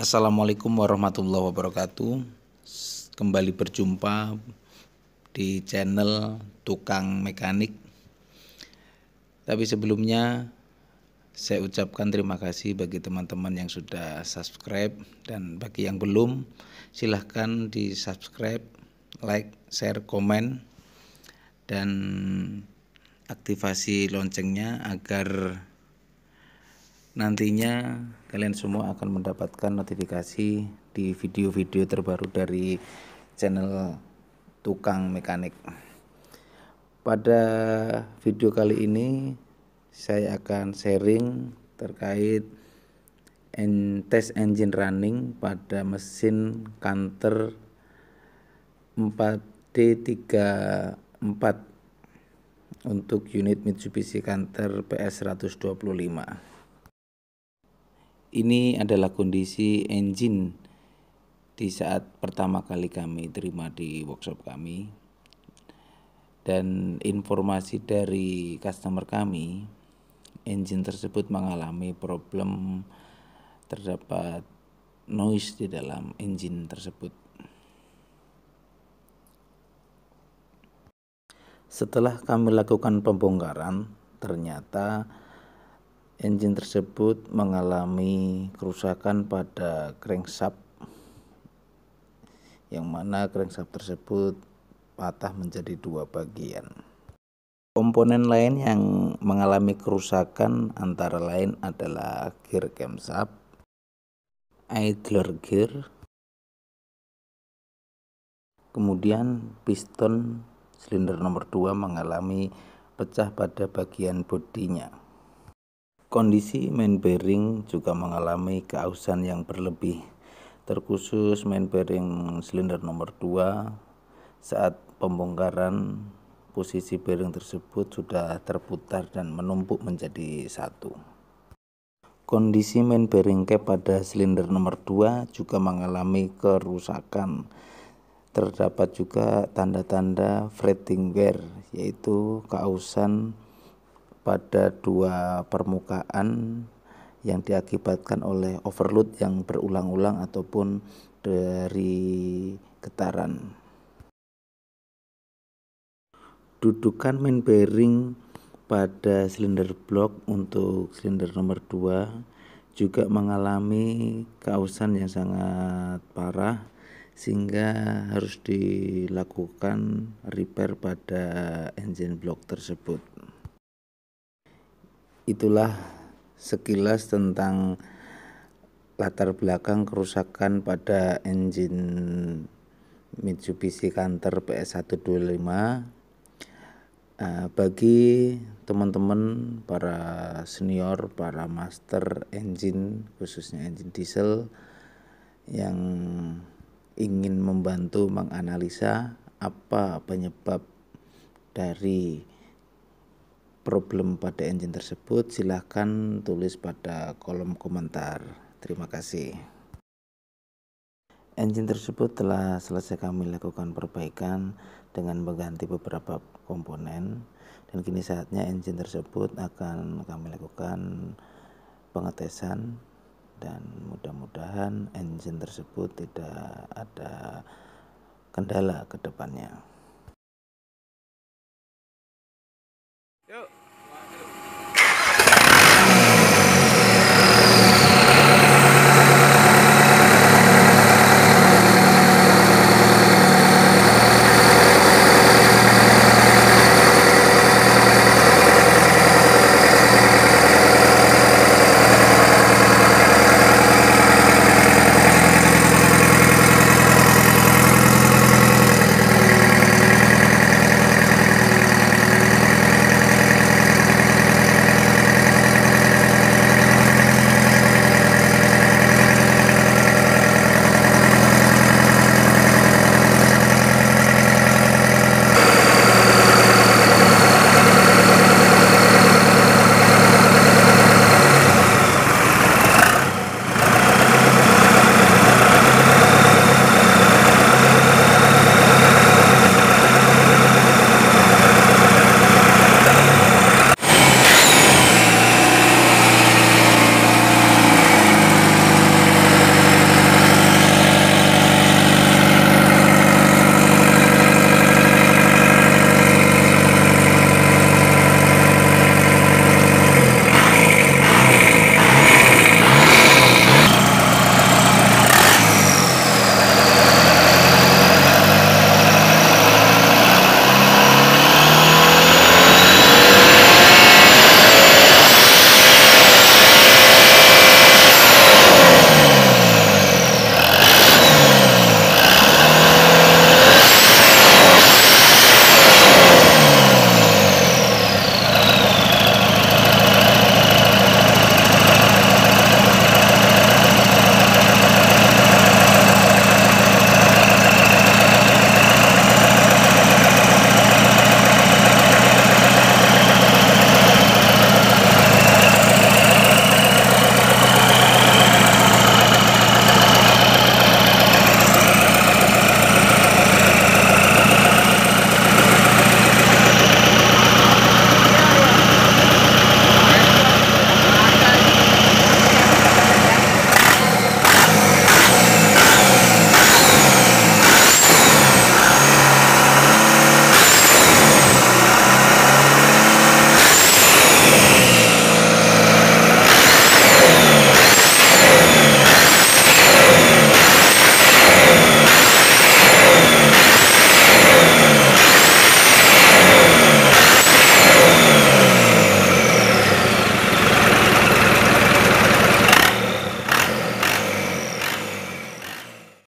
Assalamualaikum warahmatullahi wabarakatuh. Kembali berjumpa di channel Tukang Mekanik. Tapi sebelumnya saya ucapkan terima kasih bagi teman-teman yang sudah subscribe dan bagi yang belum silahkan di subscribe, like, share, komen dan aktivasi loncengnya agar nantinya kalian semua akan mendapatkan notifikasi di video-video terbaru dari channel tukang mekanik pada video kali ini saya akan sharing terkait test engine running pada mesin kanter 4D34 untuk unit Mitsubishi Canter PS125 ini adalah kondisi engine di saat pertama kali kami terima di workshop kami dan informasi dari customer kami engine tersebut mengalami problem terdapat noise di dalam engine tersebut setelah kami lakukan pembongkaran ternyata Engine tersebut mengalami kerusakan pada crankshaft yang mana crankshaft tersebut patah menjadi dua bagian. Komponen lain yang mengalami kerusakan antara lain adalah gear camshaft, idler gear, kemudian piston silinder nomor 2 mengalami pecah pada bagian bodinya. Kondisi main bearing juga mengalami keausan yang berlebih, terkhusus main bearing silinder nomor 2 saat pembongkaran posisi bearing tersebut sudah terputar dan menumpuk menjadi satu. Kondisi main bearing cap pada silinder nomor 2 juga mengalami kerusakan. Terdapat juga tanda-tanda fretting wear yaitu keausan pada dua permukaan yang diakibatkan oleh overload yang berulang-ulang ataupun dari getaran. Dudukan main bearing pada silinder blok untuk silinder nomor 2 juga mengalami keausan yang sangat parah sehingga harus dilakukan repair pada engine block tersebut itulah sekilas tentang latar belakang kerusakan pada engine Mitsubishi Canter PS125 eh, bagi teman-teman para senior, para master engine khususnya engine diesel yang ingin membantu menganalisa apa penyebab dari problem pada engine tersebut, silahkan tulis pada kolom komentar. Terima kasih. Engine tersebut telah selesai kami lakukan perbaikan dengan mengganti beberapa komponen dan kini saatnya engine tersebut akan kami lakukan pengetesan dan mudah-mudahan engine tersebut tidak ada kendala ke depannya.